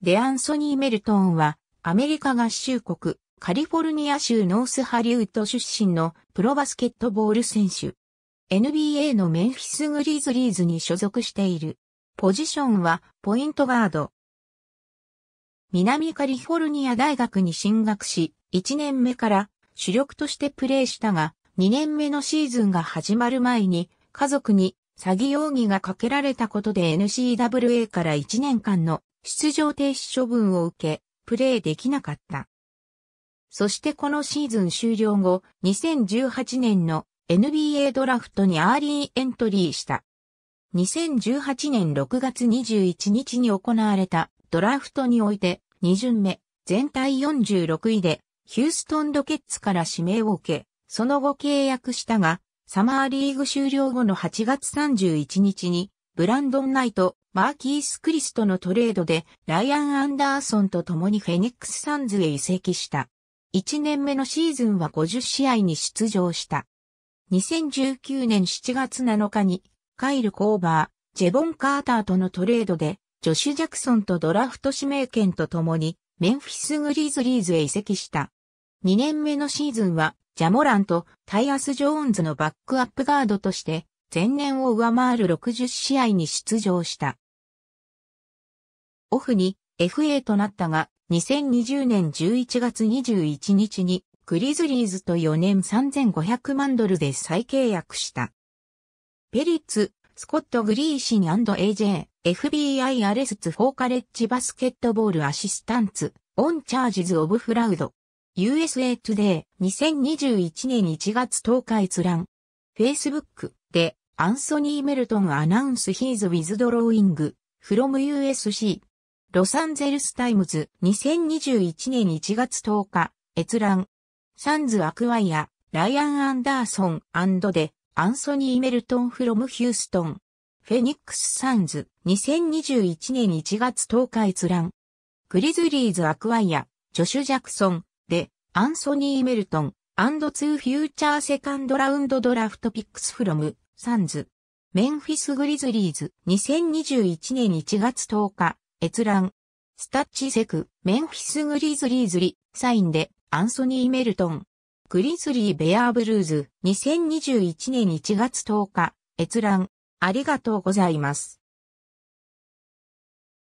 デアンソニー・メルトーンは、アメリカ合衆国、カリフォルニア州ノースハリウッド出身のプロバスケットボール選手。NBA のメンフィス・グリズリーズに所属している。ポジションは、ポイントガード。南カリフォルニア大学に進学し、1年目から主力としてプレーしたが、2年目のシーズンが始まる前に、家族に詐欺容疑がかけられたことで NCWA から1年間の出場停止処分を受け、プレーできなかった。そしてこのシーズン終了後、2018年の NBA ドラフトにアーリーエントリーした。2018年6月21日に行われたドラフトにおいて2巡目全体46位でヒューストンドケッツから指名を受け、その後契約したがサマーリーグ終了後の8月31日に、ブランドン・ナイト、マーキース・クリスとのトレードで、ライアン・アンダーソンと共にフェニックス・サンズへ移籍した。1年目のシーズンは50試合に出場した。2019年7月7日に、カイル・コーバー、ジェボン・カーターとのトレードで、ジョシュ・ジャクソンとドラフト指名権と共に、メンフィス・グリーズリーズへ移籍した。2年目のシーズンは、ジャモランとタイアス・ジョーンズのバックアップガードとして、前年を上回る60試合に出場した。オフに FA となったが、2020年11月21日にグリズリーズと4年3500万ドルで再契約した。ペリッツ、スコット・グリーシン &AJ、FBI アレスツ・フォーカレッジ・バスケットボール・アシスタンツ、オン・チャージズ・オブ・フラウド、USA Today 2021年1月10日閲覧。Facebook でアンソニー・メルトンアナウンスヒーズ・ウィズ・ドローイング、フロ from USC ロサンゼルスタイムズ2021年1月10日閲覧。サンズ・アクワイア、ライアン・アンダーソンでアンソニー・メルトンフロム・ヒューストン。フェニックス・サンズ2021年1月10日閲覧。グリズリーズ・アクワイア、ジョシュ・ジャクソン、アンソニー・メルトン、アンドツーフューチャーセカンドラウンドドラフトピックスフロム、サンズ。メンフィス・グリズリーズ、2021年1月10日、閲覧。スタッチセク、メンフィス・グリズリーズリ、サインで、アンソニー・メルトン。グリズリー・ベアー・ブルーズ、2021年1月10日、閲覧。ありがとうございます。